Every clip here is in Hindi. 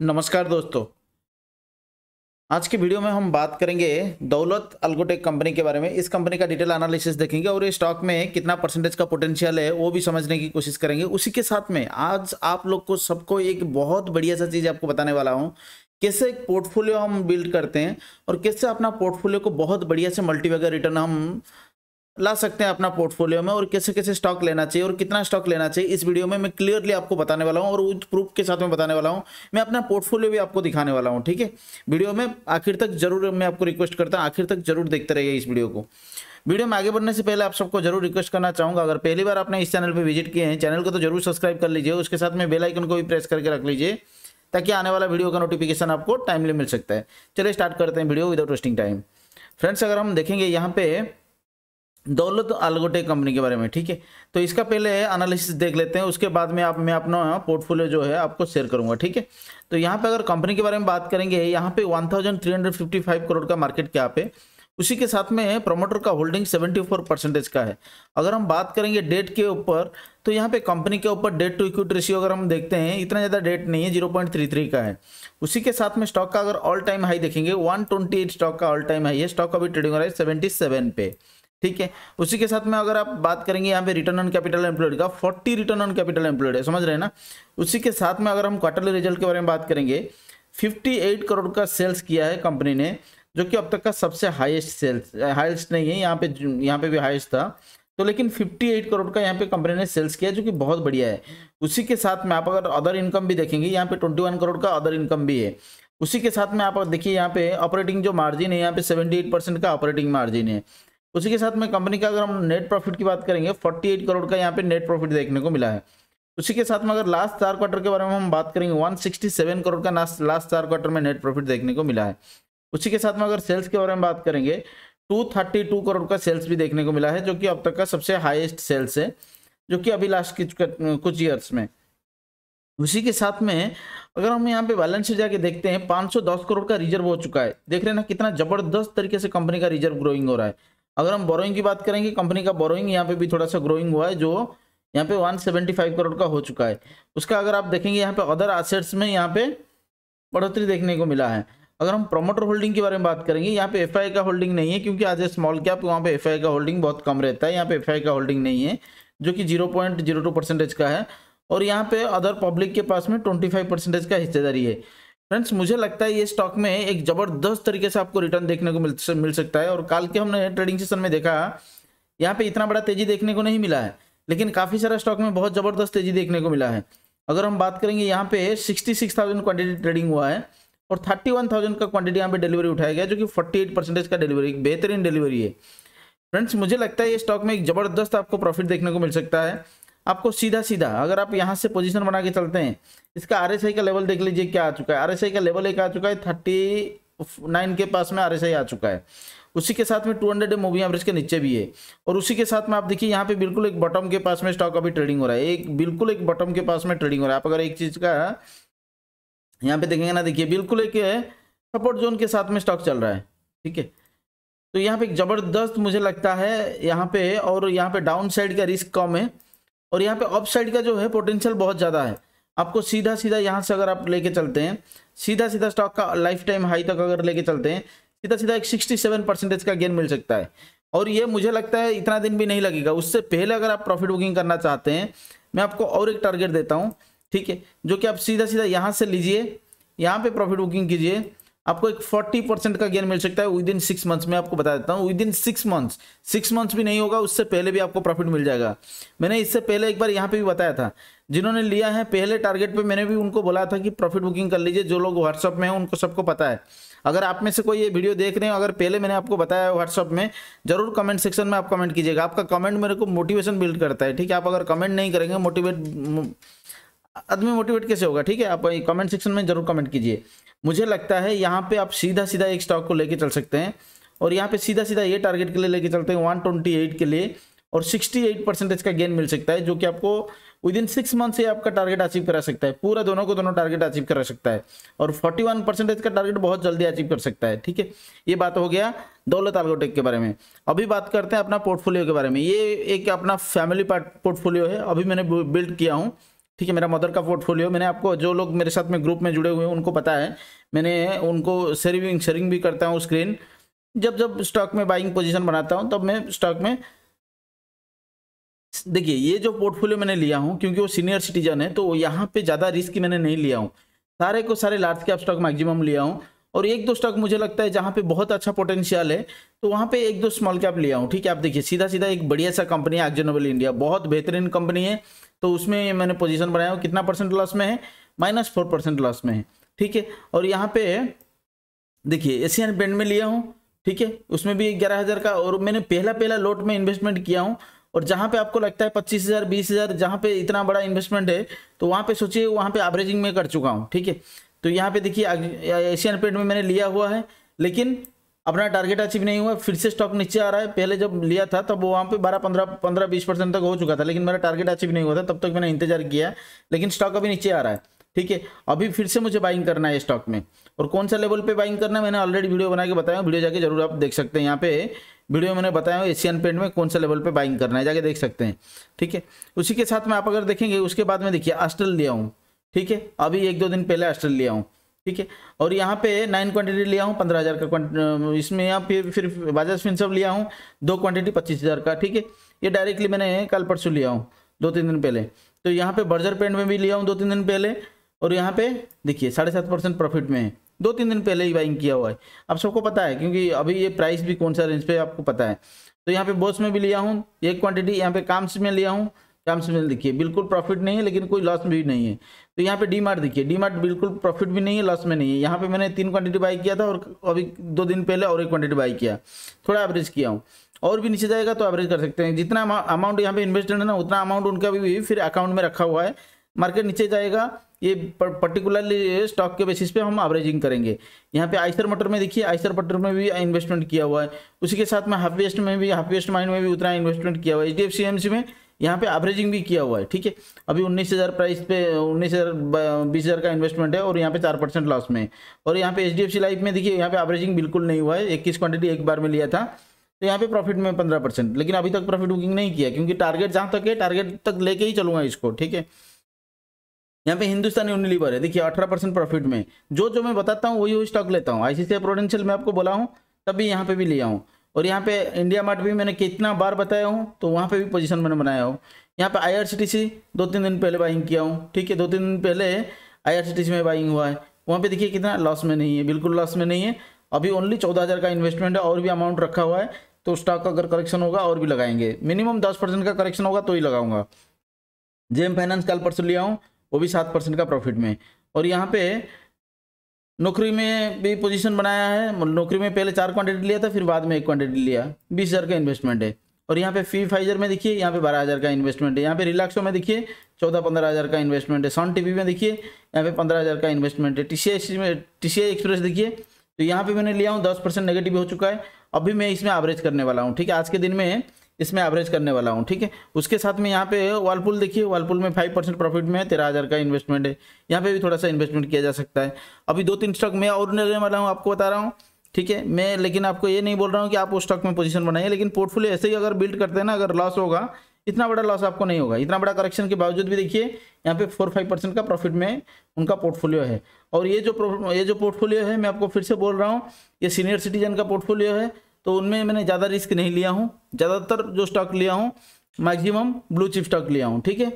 नमस्कार दोस्तों आज की वीडियो में हम बात करेंगे दौलत अल्गोटेक कंपनी के बारे में इस कंपनी का डिटेल एनालिसिस देखेंगे और इस स्टॉक में कितना परसेंटेज का पोटेंशियल है वो भी समझने की कोशिश करेंगे उसी के साथ में आज आप लोग को सबको एक बहुत बढ़िया सा चीज़ आपको बताने वाला हूँ कैसे एक पोर्टफोलियो हम बिल्ड करते हैं और कैसे अपना पोर्टफोलियो को बहुत बढ़िया से मल्टीवेगर रिटर्न हम ला सकते हैं अपना पोर्टफोलियो में और कैसे कैसे स्टॉक लेना चाहिए और कितना स्टॉक लेना चाहिए इस वीडियो में मैं क्लियरली आपको बताने वाला हूँ और उस प्रूफ के साथ में बताने वाला हूँ मैं अपना पोर्टफोलियो भी आपको दिखाने वाला हूँ ठीक है वीडियो में आखिर तक जरूर मैं आपको रिक्वेस्ट करता हूँ आखिर तक जरूर देखते रहिए इस वीडियो को वीडियो में आगे बढ़ने से पहले आप सबको जरूर रिक्वेस्ट करना चाहूँगा अगर पहली बार आपने इस चैनल पर विजिट किए हैं चैनल को तो जरूर सब्सक्राइब कर लीजिए उसके साथ में बेलाइकन को भी प्रेस करके रख लीजिए ताकि आने वाला वीडियो का नोटिफिकेशन आपको टाइमली मिल सकता है चलिए स्टार्ट करते हैं video without wasting time friends अगर हम देखेंगे यहाँ पे दौलत अलगोटे कंपनी के बारे में ठीक है तो इसका पहले एनालिसिस देख लेते हैं उसके बाद में आप मैं अपना पोर्टफोलियो जो है आपको शेयर करूंगा ठीक है तो यहाँ पे अगर कंपनी के बारे में बात करेंगे यहाँ पे 1355 करोड़ का मार्केट क्या पे उसी के साथ में प्रमोटर का होल्डिंग 74 परसेंटेज का है अगर हम बात करेंगे डेट के ऊपर तो यहाँ पे कंपनी के ऊपर डेट टू इक्विट रेशियो अगर हम देखते हैं इतना ज़्यादा डेट नहीं है थ्री का है उसी के साथ में स्टॉक का अगर ऑल टाइम हाई देखेंगे 128 स्टॉक का ऑल टाइम हाई है स्टॉक का भी ट्रेडिंग हो रहा है सेवेंटी पे ठीक है उसी के साथ में अगर आप बात करेंगे यहाँ पे रिटर्न ऑन कैपिटल एम्प्लॉयड का forty return on capital employed है समझ रहे हैं ना उसी के साथ में अगर हम क्वार्टरली रिजल्ट के बारे में बात करेंगे 58 करोड़ का सेल्स किया है कंपनी ने जो कि अब तक का सबसे हाईएस्ट सेल्स हाईएस्ट नहीं है यहाँ पे यहाँ पे भी हाइस्ट था तो लेकिन एट करोड़ का यहाँ पे कंपनी ने सेल्स किया जो कि बहुत बढ़िया है उसी के साथ में आप अगर अदर इनकम भी देखेंगे यहाँ पे वन करोड़ का अदर इनकम भी है उसी के साथ में आप देखिए यहाँ पे ऑपरेटिंग जो मार्जिन है यहाँ पे एट परसेंट का ऑपरेटिंग मार्जिन है उसी के साथ में कंपनी का अगर हम नेट प्रॉफिट की बात करेंगे 48 करोड़ का यहाँ पे नेट प्रॉफिट देखने को मिला है उसी के साथ में अगर लास्ट चार क्वार्टर के बारे में हम बात करेंगे 167 करोड़ का लास्ट चार क्वार्टर में नेट प्रॉफिट देखने को मिला है उसी के साथ में अगर सेल्स के बारे में बात करेंगे 232 करोड़ का सेल्स भी देखने को मिला है जो कि अब तक का सबसे हाइस्ट सेल्स है जो कि अभी लास्ट कुछ ईयर्स में उसी के साथ में अगर हम यहाँ पे बैलेंस से जाके देखते हैं दस करोड़ का रिजर्व हो चुका है देख रहे हैं ना कितना जबरदस्त तरीके से कंपनी का रिजर्व ग्रोइंग हो रहा है अगर हम बोरोइंग की बात करेंगे कंपनी का बोरोइंग यहाँ पे भी थोड़ा सा ग्रोइंग हुआ है जो यहाँ पे 175 करोड़ का हो चुका है उसका अगर आप देखेंगे यहाँ पे अदर एसेट्स में यहाँ पे बढ़ोतरी देखने को मिला है अगर हम प्रमोटर होल्डिंग के बारे में बात करेंगे यहाँ पे एफ का होल्डिंग नहीं है क्योंकि आज ए स्मॉल कैप वहाँ पे एफ का होल्डिंग बहुत कम रहता है यहाँ पे एफ का होल्डिंग नहीं है जो कि zero point zero two percentage का है और यहाँ पे अदर पब्लिक के पास में ट्वेंटी फाइव परसेंटेज का हिस्सेदारी है फ्रेंड्स मुझे लगता है ये स्टॉक में एक जबरदस्त तरीके से आपको रिटर्न देखने को मिल मिल सकता है और काल के हमने ट्रेडिंग सेशन में देखा यहाँ पे इतना बड़ा तेजी देखने को नहीं मिला है लेकिन काफ़ी सारा स्टॉक में बहुत ज़बरदस्त तेजी देखने को मिला है अगर हम बात करेंगे यहाँ पे sixty six thousand quantity trading हुआ है और थर्टी वन थाउजेंड का क्वांटिटी यहाँ पे डिलीवरी उठाया गया जो कि फोर्टी एट परसेंटेज का डिलीवरी बेहतरीन डिलीवरी है फ्रेंड्स मुझे लगता है ये स्टॉक में एक जबरदस्त आपको प्रॉफिट देखने को मिल सकता है आपको सीधा सीधा अगर आप यहाँ से पोजीशन बना के चलते हैं इसका आर का लेवल देख लीजिए क्या आ चुका है आर का लेवल एक आ चुका है थर्टी नाइन के पास में आर आ चुका है उसी के साथ में टू हंड्रेड मूविंग एवरेज के नीचे भी है और उसी के साथ में आप देखिए यहाँ पे बिल्कुल एक बॉटम के पास में स्टॉक अभी ट्रेडिंग हो रहा है एक बिल्कुल एक बॉटम के पास में ट्रेडिंग हो रहा है आप अगर एक चीज़ का यहाँ पे देखेंगे ना देखिए बिल्कुल एक सपोर्ट जोन के साथ में स्टॉक चल रहा है ठीक है तो यहाँ पे एक जबरदस्त मुझे लगता है यहाँ पे और यहाँ पे डाउन साइड का रिस्क कम है और यहाँ पे ऑफ साइड का जो है पोटेंशियल बहुत ज़्यादा है आपको सीधा सीधा यहाँ से अगर आप लेके चलते हैं सीधा सीधा स्टॉक का लाइफ टाइम हाई तक अगर लेके चलते हैं सीधा सीधा एक सिक्सटी सेवन परसेंटेज का गेन मिल सकता है और ये मुझे लगता है इतना दिन भी नहीं लगेगा उससे पहले अगर आप प्रॉफिट बुकिंग करना चाहते हैं मैं आपको और एक टारगेट देता हूँ ठीक है जो कि आप सीधा सीधा यहाँ से लीजिए यहाँ पे प्रॉफिट बुकिंग कीजिए आपको एक 40 परसेंट का गेन मिल सकता है विद इन सिक्स मंथ्स में आपको बता देता हूँ within six months six months भी नहीं होगा उससे पहले भी आपको प्रॉफिट मिल जाएगा मैंने इससे पहले एक बार यहाँ पे भी बताया था जिन्होंने लिया है पहले टारगेट पे मैंने भी उनको बोला था कि प्रॉफिट बुकिंग कर लीजिए जो लोग व्हाट्सअप में हैं उनको सबको पता है अगर आप में से कोई ये वीडियो देख रहे हो अगर पहले मैंने आपको बताया है व्हाट्सअप में जरूर कमेंट सेक्शन में आप कमेंट कीजिएगा आपका कमेंट मेरे को मोटिवेशन बिल्ड करता है ठीक है आप अगर कमेंट नहीं करेंगे मोटिवेट आदमी मोटिवेट कैसे होगा ठीक है आप कमेंट सेक्शन में जरूर कमेंट कीजिए मुझे लगता है यहाँ पे आप सीधा सीधा एक स्टॉक को लेके चल सकते हैं और यहाँ पे सीधा सीधा ये टारगेट के लिए लेके चलते हैं 128 के लिए और 68 परसेंटेज का गेन मिल सकता है जो कि आपको विद इन सिक्स मंथ से आपका टारगेट अचीव करा सकता है पूरा दोनों को दोनों टारगेट अचीव करा सकता है और 41 परसेंटेज का टारगेट बहुत जल्दी अचीव कर सकता है ठीक है ये बात हो गया दौलत आलगोटेक के बारे में अभी बात करते हैं अपना पोर्टफोलियो के बारे में ये एक अपना फैमिली पोर्टफोलियो है अभी मैंने बिल्ड किया हूँ ठीक है मेरा मदर का पोर्टफोलियो मैंने आपको जो लोग मेरे साथ में ग्रुप में जुड़े हुए हैं उनको पता है मैंने उनको शेयरिंग शेयरिंग भी करता हूँ स्क्रीन जब जब स्टॉक में बाइंग पोजिशन बनाता हूँ तब मैं स्टॉक में देखिए ये जो पोर्टफोलियो मैंने लिया हूँ क्योंकि वो सीनियर सिटीजन है तो यहाँ पे ज़्यादा रिस्क मैंने नहीं लिया हूँ सारे को सारे लार्ज कैप स्टॉक मैक्सिमम लिया हूँ और एक दो स्टॉक मुझे लगता है जहाँ पे बहुत अच्छा पोटेंशियल है तो वहाँ पे एक दो स्मॉल कैप लिया हूँ ठीक है आप देखिए सीधा सीधा एक बढ़िया सा कंपनी है एक्जनबल इंडिया बहुत बेहतरीन कंपनी है तो उसमें मैंने पोजीशन बनाया कितना परसेंट लॉस में है माइनस फोर परसेंट लॉस में है ठीक है और यहाँ पे देखिए एशियन पेंट e में लिया हूँ ठीक है उसमें भी ग्यारह हज़ार का और मैंने पहला पहला लोट में इन्वेस्टमेंट किया हूँ और जहाँ पे आपको लगता है पच्चीस हज़ार बीस हज़ार जहाँ पे इतना बड़ा इन्वेस्टमेंट है तो वहाँ पे सोचिए वहाँ पे एवरेजिंग में कर चुका हूँ ठीक है तो यहाँ पे देखिए एशियन पेंट e में मैंने लिया हुआ है लेकिन अपना टारगेट अचीव नहीं हुआ फिर से स्टॉक नीचे आ रहा है पहले जब लिया था तब वहाँ पे बारह पंद्रह पंद्रह बीस परसेंट तक हो चुका था लेकिन मेरा टारगेट अचीव नहीं हुआ था तब तक मैंने इंतजार किया लेकिन स्टॉक अभी नीचे आ रहा है ठीक है अभी फिर से मुझे बाइंग करना है स्टॉक में और कौन सा लेवल पे बाइंग करना है मैंने ऑलरेडी वीडियो बना के बताया वीडियो जाके जरूर आप देख सकते हैं यहाँ पे वीडियो मैंने बताया एशियन पेंट में कौन सा लेवल पे बाइंग करना है जाके देख सकते हैं ठीक है उसी के साथ में आप अगर देखेंगे उसके बाद में देखिए अस्टल लिया हूँ ठीक है अभी एक दो दिन पहले अस्टल लिया हूँ ठीक है और यहाँ पे नाइन क्वांटिटी लिया हूँ पंद्रह हज़ार का इसमें यहाँ फिर फिर बाजाज सब लिया हूँ दो क्वांटिटी पच्चीस हज़ार का ठीक है ये डायरेक्टली मैंने कल परसों लिया हूँ दो तीन दिन पहले तो यहाँ पे बर्जर पेंट में भी लिया हूँ दो तीन दिन पहले और यहाँ पे देखिए साढ़े सात परसेंट प्रॉफिट में है दो तीन दिन पहले ही बाइंग किया हुआ है आप सबको पता है क्योंकि अभी ये प्राइस भी कौन सा रेंज पे आपको पता है तो यहाँ पे बोस में भी लिया हूँ एक क्वांटिटी यहाँ पे काम्स में लिया हूँ मिल देखिए बिल्कुल प्रॉफिट नहीं है लेकिन कोई लॉस भी नहीं है तो यहाँ पे डी मार्ट देखिए डी मार्ट बिल्कुल प्रॉफिट भी नहीं है लॉस में नहीं है यहाँ पे मैंने तीन क्वांटिटी बाई किया था और अभी दो दिन पहले और एक क्वांटिटी बाई किया थोड़ा एवरेज किया हूँ और भी नीचे जाएगा तो एवरेज कर सकते हैं जितना अमाउंट यहाँ पे इन्वेस्टेड है ना उतना अमाउंट उनका भी फिर अकाउंट में रखा हुआ है मार्केट नीचे जाएगा ये पर्टिकुलरली स्टॉक के बेसिस पे हम एवरेजिंग करेंगे यहाँ पे आइसर मटर में देखिए आइसर मटर में भी इन्वेस्टमेंट किया हुआ है उसी के साथ में हाफीएस्ट में भी हाफीएस्ट माइंड में भी उतना इन्वेस्टमेंट किया हुआ है H D F C M C में यहाँ पे एवरेजिंग भी किया हुआ है ठीक है अभी उन्नीस हज़ार प्राइस पे उन्नीस हज़ार बीस हज़ार का इन्वेस्टमेंट है और यहाँ पे चार परसेंट लॉस में और यहाँ पे H D F C life में देखिए यहाँ पे एवरेजिंग बिल्कुल नहीं हुआ है इक्कीस क्वांटिटी एक बार में लिया था तो यहाँ पे प्रॉफिट में पंद्रह परसेंट लेकिन अभी तक प्रॉफिट बुकिंग नहीं किया क्योंकि टारगेट जहाँ तक है टारगेट तक लेके ही चलूंगा इसको ठीक है यहाँ पे हिंदुस्तानी यूनिलीवर है देखिए अठारह परसेंट प्रॉफिट में जो जो मैं बताता हूँ वही वही स्टॉक लेता हूँ आईसीसीआई प्रोडेंशियल मैं आपको बोला हूँ तभी यहाँ पे भी लिया हूँ और यहाँ पे इंडिया मार्ट भी मैंने कितना बार बताया हूँ तो वहाँ पे भी पोजीशन मैंने बनाया हूँ यहाँ पे आईआरसीटीसी दो तीन दिन पहले बाइंग किया हूँ ठीक है दो तीन दिन पहले आईआरसीटीसी में बाइंग हुआ है वहाँ पे देखिए कितना लॉस में नहीं है बिल्कुल लॉस में नहीं है अभी ओनली चौदह हज़ार का इन्वेस्टमेंट है और भी अमाउंट रखा हुआ है तो स्टॉक का अगर करेक्शन होगा और भी लगाएंगे मिनिमम दस परसेंट का करेक्शन होगा तो ही लगाऊंगा जेम फाइनेंस कल परसों लिया हूँ वो भी सात परसेंट का प्रॉफिट में और यहाँ पे नौकरी में भी पोजीशन बनाया है नौकरी में पहले चार क्वांटिटी लिया था फिर बाद में एक क्वांटिटी लिया बीस हज़ार का इन्वेस्टमेंट है और यहाँ पे फी फाइजर में देखिए यहाँ पे बारह हज़ार का इन्वेस्टमेंट है यहाँ पे रिलैक्सो में देखिए चौदह पंद्रह हज़ार का इन्वेस्टमेंट है सन टी में देखिए यहाँ पे पंद्रह हज़ार का इन्वेस्टमेंट है टी में टी एक्सप्रेस देखिए तो यहाँ पे मैंने लिया हूँ दस परसेंट नेगेटिव हो चुका है अभी मैं इसमें एवरेज करने वाला हूँ ठीक है आज के दिन में इसमें एवरेज करने वाला हूँ ठीक है उसके साथ में यहाँ पे वालपुल देखिए वालपुल में फाइव परसेंट प्रॉफिट में है तेरह हज़ार का इन्वेस्टमेंट है यहाँ पे भी थोड़ा सा इन्वेस्टमेंट किया जा सकता है अभी दो तीन स्टॉक मैं और लेने वाला हूँ आपको बता रहा हूँ ठीक है मैं लेकिन आपको ये नहीं बोल रहा हूँ कि आप उस स्टॉक में पोजिशन बनाइए लेकिन पोर्टफोलियो ऐसे ही अगर बिल्ड करते हैं ना अगर लॉस होगा इतना बड़ा लॉस आपको नहीं होगा इतना बड़ा करेक्शन के बावजूद भी देखिए यहाँ पे फोर फाइव परसेंट का प्रॉफिट में उनका पोर्टफोलियो है और ये जो ये जो पोर्टफोलियो है मैं आपको फिर से बोल रहा हूँ ये सीनियर सिटीजन का पोर्टफोलियो है तो उनमें मैंने ज़्यादा रिस्क नहीं लिया हूँ ज़्यादातर जो स्टॉक लिया हूँ मैक्सिमम ब्लू चिप स्टॉक लिया हूँ ठीक है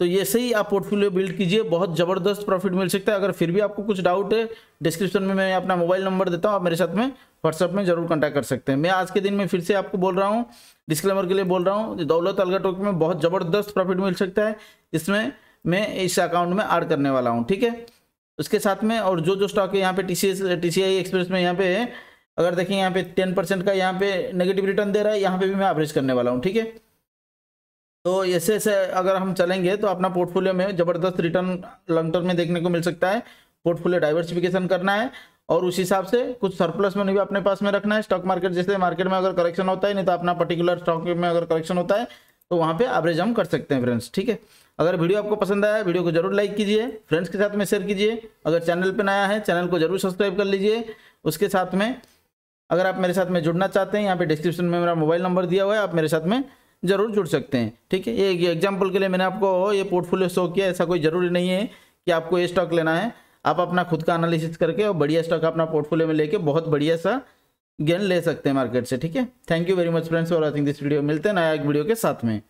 तो ऐसे ही आप पोर्टफोलियो बिल्ड कीजिए बहुत ज़बरदस्त प्रॉफिट मिल सकता है अगर फिर भी आपको कुछ डाउट है डिस्क्रिप्शन में मैं अपना मोबाइल नंबर देता हूँ आप मेरे साथ में व्हाट्सअप में जरूर कॉन्टैक्ट कर सकते हैं मैं आज के दिन में फिर से आपको बोल रहा हूँ डिस्क्लेमर के लिए बोल रहा हूँ दौलत अलगा टोक में बहुत ज़बरदस्त प्रॉफिट मिल सकता है इसमें मैं इस अकाउंट में ऐड करने वाला हूँ ठीक है उसके साथ में और जो जो स्टॉक है यहाँ पे टी सी एक्सप्रेस में यहाँ पे अगर देखें यहाँ पे टेन परसेंट का यहाँ पे नेगेटिव रिटर्न दे रहा है यहाँ पे भी मैं एवरेज करने वाला हूँ ठीक है तो ऐसे ऐसे अगर हम चलेंगे तो अपना पोर्टफोलियो में ज़बरदस्त रिटर्न लॉन्ग टर्म में देखने को मिल सकता है पोर्टफोलियो डाइवर्सिफिकेशन करना है और उस हिसाब से कुछ सरप्लस मनी भी अपने पास में रखना है स्टॉक मार्केट जैसे मार्केट में अगर करेक्शन होता है नहीं तो अपना पर्टिकुलर स्टॉक में अगर करेक्शन होता है तो वहाँ पे एवरेज हम कर सकते हैं फ्रेंड्स ठीक है अगर वीडियो आपको पसंद आया वीडियो को जरूर लाइक कीजिए फ्रेंड्स के साथ में शेयर कीजिए अगर चैनल पर नया है चैनल को जरूर सब्सक्राइब कर लीजिए उसके साथ में अगर आप मेरे साथ में जुड़ना चाहते हैं यहाँ पे डिस्क्रिप्शन में मेरा मोबाइल नंबर दिया हुआ है आप मेरे साथ में जरूर जुड़ सकते हैं ठीक है ये एग्जाम्पल के लिए मैंने आपको ये पोर्टफोलियो शो किया ऐसा कोई ज़रूरी नहीं है कि आपको ये स्टॉक लेना है आप अपना खुद का एनालिसिस करके और बढ़िया स्टॉक अपना पोर्टफोलियो में लेके बहुत बढ़िया सा गेन ले सकते हैं मार्केट से ठीक है thank you very much friends for watching this video मिलते हैं नया एक वीडियो के साथ में